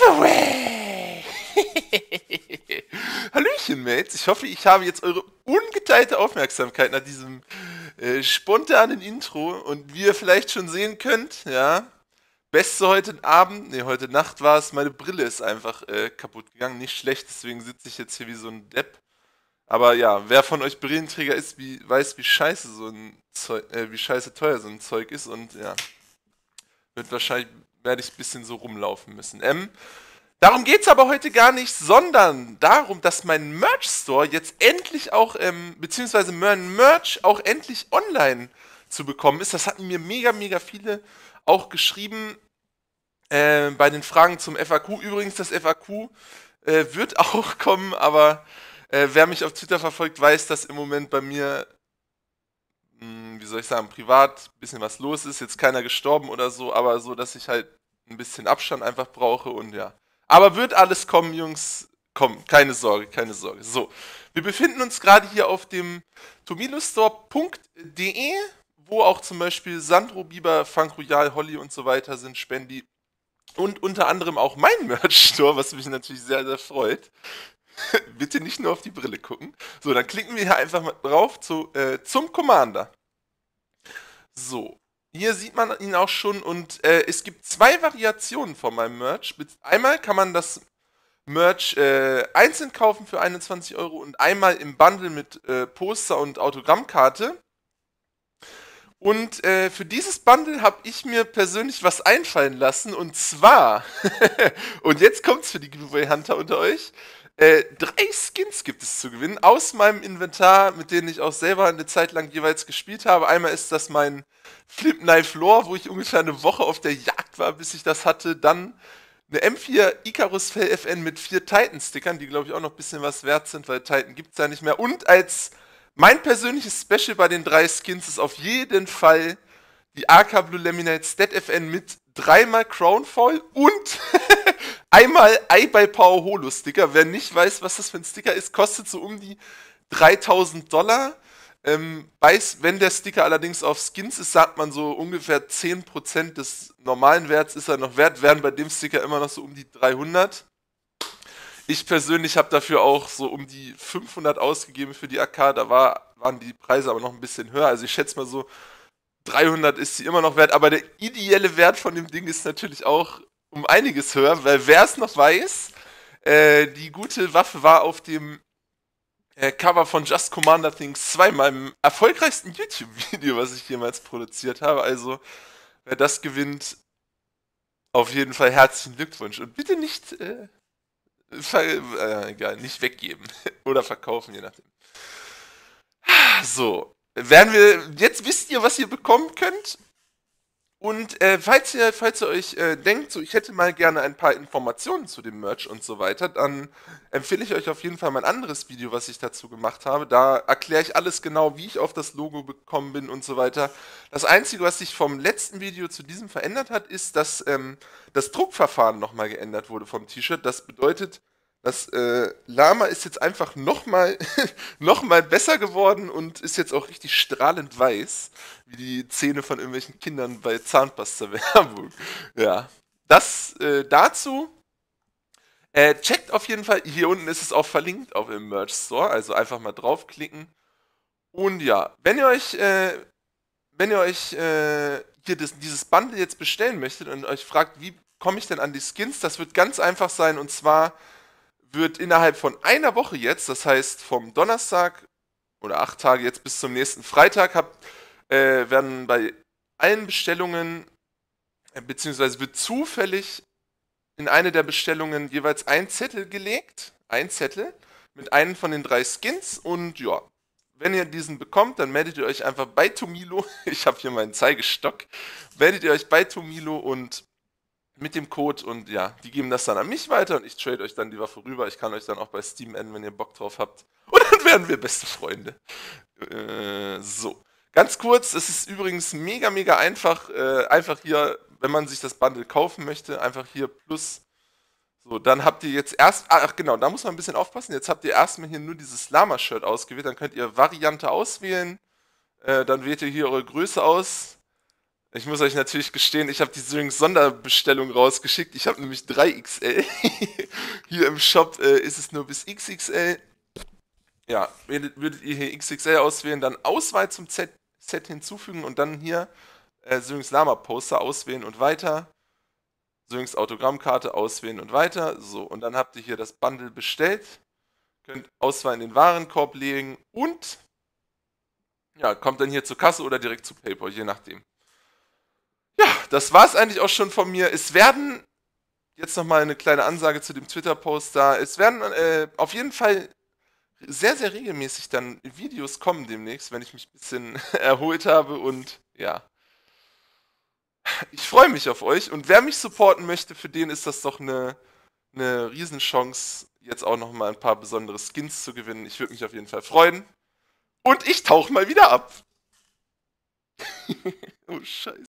Giveaway! Hallöchen, Mates. Ich hoffe, ich habe jetzt eure ungeteilte Aufmerksamkeit nach diesem äh, spontanen Intro und wie ihr vielleicht schon sehen könnt, ja, Beste heute Abend, nee, heute Nacht war es, meine Brille ist einfach äh, kaputt gegangen. Nicht schlecht, deswegen sitze ich jetzt hier wie so ein Depp. Aber ja, wer von euch Brillenträger ist, wie, weiß, wie scheiße so ein Zeug, äh, wie scheiße teuer so ein Zeug ist und ja, wird wahrscheinlich werde ich ein bisschen so rumlaufen müssen. Ähm, darum geht es aber heute gar nicht, sondern darum, dass mein Merch-Store jetzt endlich auch, ähm, beziehungsweise mein Merch auch endlich online zu bekommen ist. Das hatten mir mega, mega viele auch geschrieben äh, bei den Fragen zum FAQ. Übrigens, das FAQ äh, wird auch kommen, aber äh, wer mich auf Twitter verfolgt, weiß, dass im Moment bei mir soll ich sagen, privat ein bisschen was los ist, jetzt keiner gestorben oder so, aber so, dass ich halt ein bisschen Abstand einfach brauche und ja. Aber wird alles kommen, Jungs. Komm, keine Sorge, keine Sorge. So, wir befinden uns gerade hier auf dem tomilustore.de, wo auch zum Beispiel Sandro Bieber, Frank Royal, Holly und so weiter sind, Spendi und unter anderem auch mein Merch-Store, was mich natürlich sehr, sehr freut. Bitte nicht nur auf die Brille gucken. So, dann klicken wir hier einfach mal drauf zu, äh, zum Commander. So, hier sieht man ihn auch schon und äh, es gibt zwei Variationen von meinem Merch. Einmal kann man das Merch äh, einzeln kaufen für 21 Euro und einmal im Bundle mit äh, Poster und Autogrammkarte. Und äh, für dieses Bundle habe ich mir persönlich was einfallen lassen und zwar, und jetzt kommt's für die Giveaway Hunter unter euch, äh, drei Skins gibt es zu gewinnen aus meinem Inventar, mit denen ich auch selber eine Zeit lang jeweils gespielt habe. Einmal ist das mein Flip Knife Lore, wo ich ungefähr eine Woche auf der Jagd war, bis ich das hatte. Dann eine M4 Icarus Fell FN mit vier Titan-Stickern, die glaube ich auch noch ein bisschen was wert sind, weil Titan gibt es ja nicht mehr. Und als mein persönliches Special bei den drei Skins ist auf jeden Fall die AK Blue Laminate Stat FN mit dreimal Crownfall und einmal Eye by Power Holo Sticker. Wer nicht weiß, was das für ein Sticker ist, kostet so um die 3000 Dollar. Ähm, weiß, wenn der Sticker allerdings auf Skins ist, sagt man so ungefähr 10% des normalen Werts ist er noch wert, wären bei dem Sticker immer noch so um die 300. Ich persönlich habe dafür auch so um die 500 ausgegeben für die AK, da war, waren die Preise aber noch ein bisschen höher. Also ich schätze mal so 300 ist sie immer noch wert, aber der ideelle Wert von dem Ding ist natürlich auch um einiges höher, weil wer es noch weiß, äh, die gute Waffe war auf dem äh, Cover von Just Commander Things 2, meinem erfolgreichsten YouTube-Video, was ich jemals produziert habe. Also, wer das gewinnt, auf jeden Fall herzlichen Glückwunsch. Und bitte nicht, äh, äh egal, nicht weggeben oder verkaufen, je nachdem. So, werden wir. Jetzt wisst ihr, was ihr bekommen könnt. Und äh, falls ihr, falls ihr euch äh, denkt, so ich hätte mal gerne ein paar Informationen zu dem Merch und so weiter, dann empfehle ich euch auf jeden Fall mein anderes Video, was ich dazu gemacht habe. Da erkläre ich alles genau, wie ich auf das Logo gekommen bin und so weiter. Das Einzige, was sich vom letzten Video zu diesem verändert hat, ist, dass ähm, das Druckverfahren nochmal geändert wurde vom T-Shirt. Das bedeutet, das äh, Lama ist jetzt einfach nochmal noch besser geworden und ist jetzt auch richtig strahlend weiß, wie die Zähne von irgendwelchen Kindern bei Zahnpasta-Werbung. Ja, das äh, dazu. Äh, checkt auf jeden Fall, hier unten ist es auch verlinkt auf dem Merch Store, also einfach mal draufklicken. Und ja, wenn ihr euch, äh, wenn ihr euch äh, hier das, dieses Bundle jetzt bestellen möchtet und euch fragt, wie komme ich denn an die Skins, das wird ganz einfach sein und zwar wird innerhalb von einer Woche jetzt, das heißt vom Donnerstag oder acht Tage jetzt bis zum nächsten Freitag, hab, äh, werden bei allen Bestellungen, äh, beziehungsweise wird zufällig in eine der Bestellungen jeweils ein Zettel gelegt, ein Zettel mit einem von den drei Skins und ja, wenn ihr diesen bekommt, dann meldet ihr euch einfach bei Tomilo. Ich habe hier meinen Zeigestock. Meldet ihr euch bei Tomilo und mit dem Code und ja, die geben das dann an mich weiter und ich trade euch dann die Waffe rüber. Ich kann euch dann auch bei Steam enden, wenn ihr Bock drauf habt. Und dann werden wir beste Freunde. Äh, so. Ganz kurz, es ist übrigens mega, mega einfach. Äh, einfach hier, wenn man sich das Bundle kaufen möchte, einfach hier plus. So, dann habt ihr jetzt erst. Ah, ach genau, da muss man ein bisschen aufpassen. Jetzt habt ihr erstmal hier nur dieses Lama-Shirt ausgewählt. Dann könnt ihr Variante auswählen. Äh, dann wählt ihr hier eure Größe aus. Ich muss euch natürlich gestehen, ich habe die Syrinx Sonderbestellung rausgeschickt. Ich habe nämlich 3XL. hier im Shop äh, ist es nur bis XXL. Ja, würdet ihr hier XXL auswählen, dann Auswahl zum Z Set hinzufügen und dann hier äh, Syrinx Lama Poster auswählen und weiter. Syrinx Autogrammkarte auswählen und weiter. So, und dann habt ihr hier das Bundle bestellt. Könnt Auswahl in den Warenkorb legen und ja, kommt dann hier zur Kasse oder direkt zu PayPal, je nachdem das war es eigentlich auch schon von mir. Es werden, jetzt nochmal eine kleine Ansage zu dem Twitter-Post da, es werden äh, auf jeden Fall sehr, sehr regelmäßig dann Videos kommen demnächst, wenn ich mich ein bisschen erholt habe und ja. Ich freue mich auf euch und wer mich supporten möchte, für den ist das doch eine, eine Riesenchance, jetzt auch nochmal ein paar besondere Skins zu gewinnen. Ich würde mich auf jeden Fall freuen. Und ich tauche mal wieder ab. oh, scheiße.